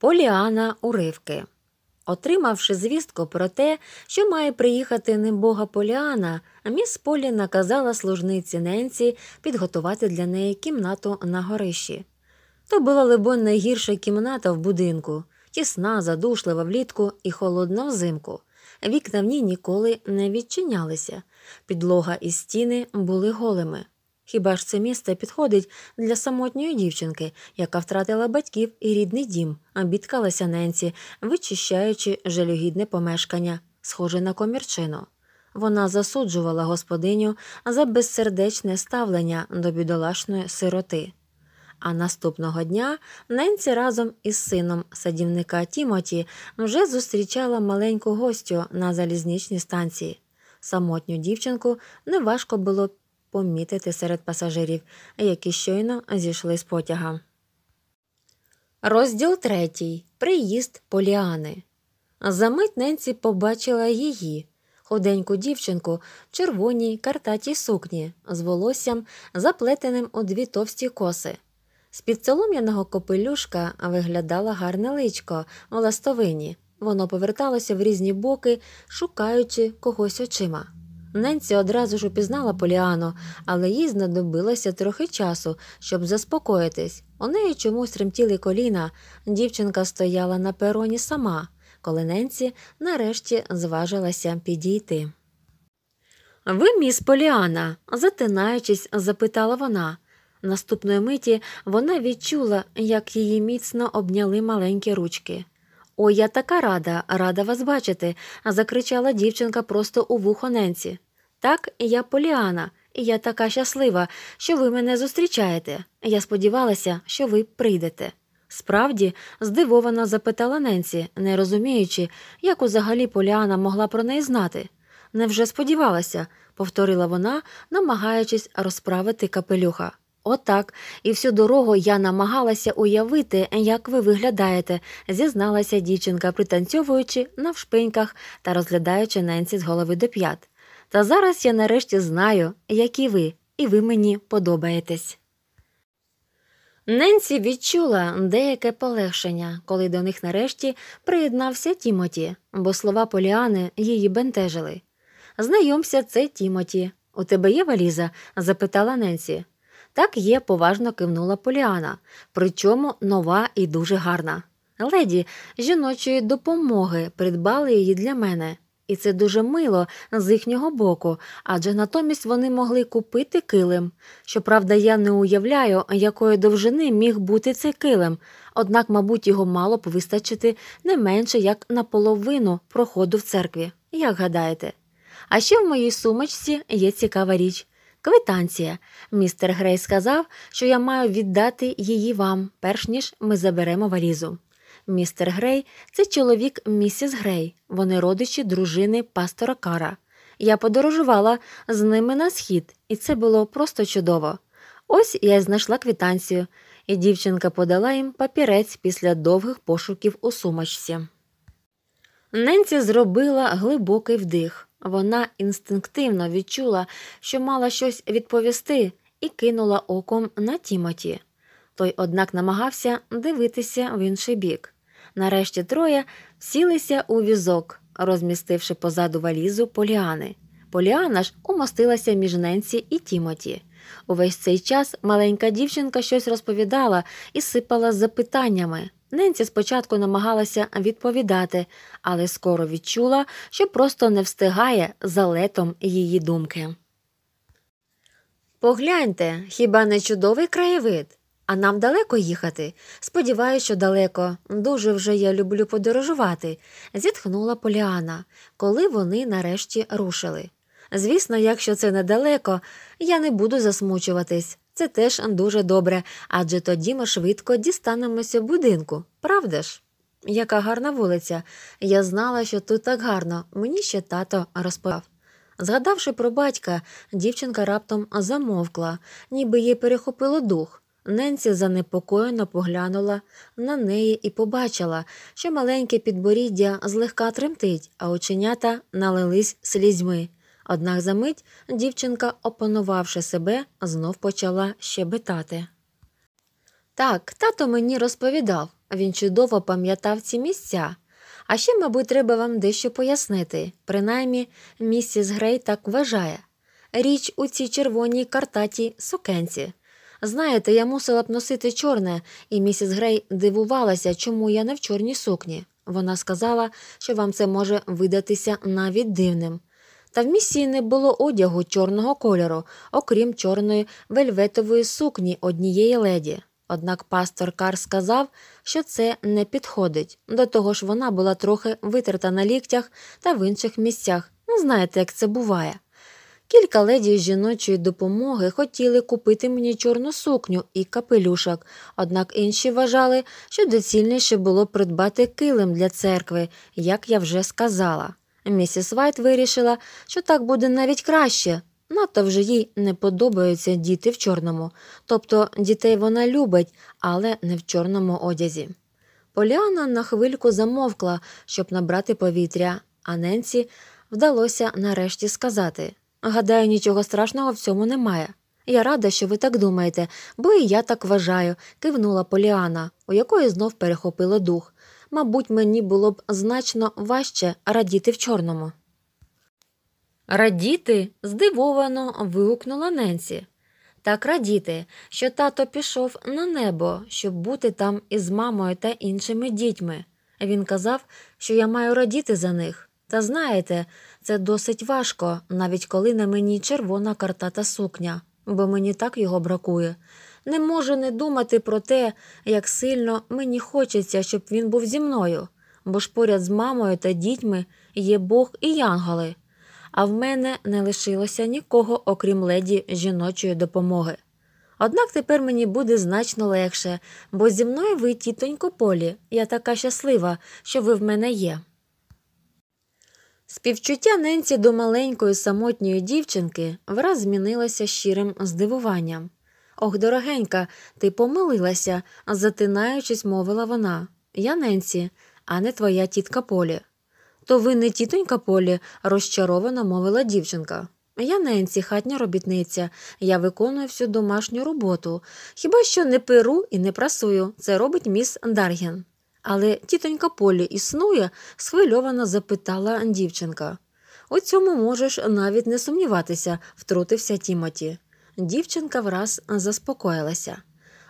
Поліана уривки. Отримавши звістку про те, що має приїхати небога Поліана, міс Полі наказала служниці Ненці підготувати для неї кімнату на горищі. То була, либонь, найгірша кімната в будинку, тісна, задушлива влітку і холодна взимку. Вікна в ній ніколи не відчинялися, підлога і стіни були голими. Хіба ж це місце підходить для самотньої дівчинки, яка втратила батьків і рідний дім, а бідкалася ненці, вичищаючи жалюгідне помешкання, схоже на комірчину. Вона засуджувала господиню за безсердечне ставлення до бідолашної сироти. А наступного дня Ненці разом із сином садівника Тімоті вже зустрічала маленьку гостю на залізничній станції. Самотню дівчинку неважко було помітити серед пасажирів, які щойно зійшли з потяга. Розділ третій. Приїзд Поліани. Замить Ненці побачила її худеньку дівчинку в червоній картатій сукні з волоссям, заплетеним у дві товсті коси. З під солом'яного копелюшка виглядала гарне личко в ластовині. Воно поверталося в різні боки, шукаючи когось очима. Ненсі одразу ж упізнала Поліану, але їй знадобилося трохи часу, щоб заспокоїтись. У неї чомусь тремтіли коліна. Дівчинка стояла на пероні сама, коли Ненсі нарешті зважилася підійти. Ви, міс Поліана, затинаючись, запитала вона. Наступної миті вона відчула, як її міцно обняли маленькі ручки. О, я така рада, рада вас бачити, закричала дівчинка просто у вухо Ненці. Так, я Поліана, і я така щаслива, що ви мене зустрічаєте. Я сподівалася, що ви прийдете. Справді, здивовано запитала Ненсі, не розуміючи, як узагалі Поліана могла про неї знати. Невже сподівалася, повторила вона, намагаючись розправити капелюха. Отак, і всю дорогу я намагалася уявити, як ви виглядаєте, зізналася дівчинка, пританцьовуючи навшпиньках та розглядаючи Ненсі з голови до п'ят. Та зараз я нарешті знаю, які ви, і ви мені подобаєтесь. Ненсі відчула деяке полегшення, коли до них нарешті приєднався Тімоті, бо слова Поліани її бентежили. Знайомся, це Тімоті. У тебе є валіза? запитала Ненсі. Так є, поважно кивнула Поліана, причому нова і дуже гарна. Леді жіночої допомоги придбали її для мене і це дуже мило з їхнього боку, адже натомість вони могли купити килим. Щоправда, я не уявляю, якої довжини міг бути цей килим, однак, мабуть, його мало б вистачити не менше як наполовину проходу в церкві, як гадаєте. А ще в моїй сумочці є цікава річ. Квитанція. Містер Грей сказав, що я маю віддати її вам, перш ніж ми заберемо валізу. Містер Грей це чоловік місіс Грей, вони родичі дружини пастора Кара. Я подорожувала з ними на схід, і це було просто чудово. Ось я й знайшла квітанцію, і дівчинка подала їм папірець після довгих пошуків у сумочці. Ненці зробила глибокий вдих. Вона інстинктивно відчула, що мала щось відповісти, і кинула оком на Тімоті. Той, однак, намагався дивитися в інший бік. Нарешті троє сілися у візок, розмістивши позаду валізу поліани. Поліана ж умостилася між Ненсі і Тімоті. Увесь цей час маленька дівчинка щось розповідала і сипала запитаннями. Ненсі спочатку намагалася відповідати, але скоро відчула, що просто не встигає за летом її думки. Погляньте, хіба не чудовий краєвид? А нам далеко їхати? Сподіваюсь, що далеко. Дуже вже я люблю подорожувати, зітхнула Поліана, коли вони нарешті рушили. Звісно, якщо це недалеко, я не буду засмучуватись. Це теж дуже добре, адже тоді ми швидко дістанемося будинку, правда ж? Яка гарна вулиця. Я знала, що тут так гарно, мені ще тато розповів. Згадавши про батька, дівчинка раптом замовкла, ніби їй перехопило дух. Ненсі занепокоєно поглянула на неї і побачила, що маленьке підборіддя злегка тремтить, а оченята налились слізьми. Однак за мить дівчинка, опанувавши себе, знов почала щебетати. Так, тато мені розповідав, він чудово пам'ятав ці місця. А ще, мабуть, треба вам дещо пояснити, принаймні місіс Грей так вважає річ у цій червоній картатій сукенці. Знаєте, я мусила б носити чорне, і місіс Грей дивувалася, чому я не в чорній сукні. Вона сказала, що вам це може видатися навіть дивним. Та в місії не було одягу чорного кольору, окрім чорної вельветової сукні однієї леді. Однак пастор Кар сказав, що це не підходить. До того ж, вона була трохи витерта на ліктях та в інших місцях. Ну, знаєте, як це буває. Кілька леді з жіночої допомоги хотіли купити мені чорну сукню і капелюшок, однак інші вважали, що доцільніше було придбати килим для церкви, як я вже сказала. Місіс Вайт вирішила, що так буде навіть краще. Надто вже їй не подобаються діти в чорному, тобто дітей вона любить, але не в чорному одязі. Поліана на хвильку замовкла, щоб набрати повітря, а Ненсі вдалося нарешті сказати Гадаю, нічого страшного в цьому немає. Я рада, що ви так думаєте, бо і я так вважаю, кивнула Поліана, у якої знов перехопило дух. Мабуть, мені було б значно важче радіти в чорному. Радіти? здивовано вигукнула Ненсі. Так радіти, що тато пішов на небо, щоб бути там із мамою та іншими дітьми. Він казав, що я маю радіти за них. Та знаєте, це досить важко, навіть коли на мені червона карта та сукня, бо мені так його бракує. Не можу не думати про те, як сильно мені хочеться, щоб він був зі мною, бо ж поряд з мамою та дітьми є Бог і янголи. А в мене не лишилося нікого, окрім леді жіночої допомоги. Однак тепер мені буде значно легше, бо зі мною ви, тітонько Полі, я така щаслива, що ви в мене є. Співчуття ненці до маленької самотньої дівчинки враз змінилося щирим здивуванням. Ох, дорогенька, ти помилилася, затинаючись, мовила вона. Я ненці, а не твоя тітка Полі. То ви не тітонька Полі, розчаровано мовила дівчинка. Я ненці, хатня робітниця, я виконую всю домашню роботу. Хіба що не перу і не прасую, це робить міс Дарген. Але тітонька Полі існує? схвильовано запитала дівчинка. У цьому можеш навіть не сумніватися, втрутився Тімоті. Дівчинка враз заспокоїлася.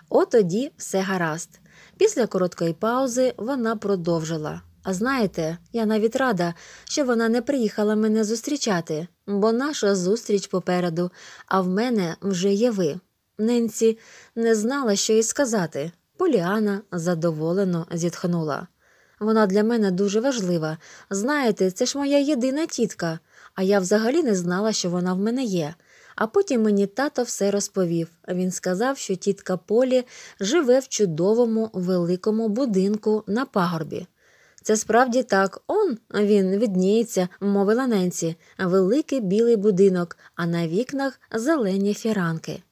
Отоді все гаразд. Після короткої паузи вона продовжила. А знаєте, я навіть рада, що вона не приїхала мене зустрічати, бо наша зустріч попереду, а в мене вже є ви. Ненці не знала, що їй сказати. Поліана задоволено зітхнула. Вона для мене дуже важлива. Знаєте, це ж моя єдина тітка, а я взагалі не знала, що вона в мене є. А потім мені тато все розповів. Він сказав, що тітка Полі живе в чудовому великому будинку на пагорбі. Це справді так, он він відніється, мовила ненці, великий білий будинок, а на вікнах зелені фіранки.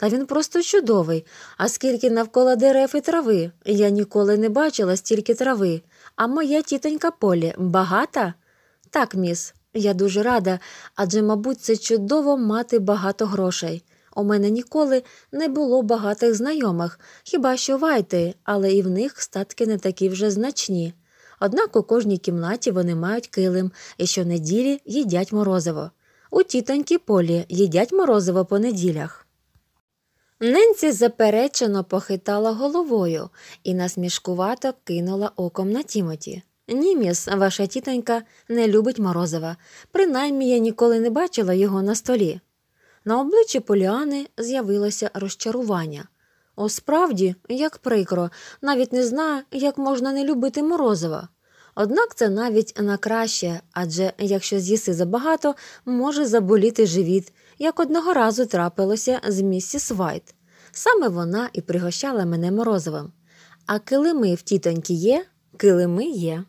Та він просто чудовий, а скільки навколо дерев і трави. Я ніколи не бачила стільки трави. А моя тітонька Полі багата? Так, міс, я дуже рада, адже, мабуть, це чудово мати багато грошей. У мене ніколи не було багатих знайомих, хіба що вайти, але і в них статки не такі вже значні. Однак у кожній кімнаті вони мають килим і щонеділі їдять морозиво. У тітоньки Полі їдять морозиво по неділях. Ненці заперечено похитала головою і насмішкувато кинула оком на Тімоті. Німіс, ваша тітонька, не любить морозова, принаймні я ніколи не бачила його на столі. На обличчі Поліани з'явилося розчарування. О, справді, як прикро, навіть не знаю, як можна не любити морозова. Однак це навіть на краще, адже якщо з'їси забагато, може заболіти живіт, як одного разу трапилося з місіс Вайт. Саме вона і пригощала мене морозивим. А килими в тітоньки є, килими є.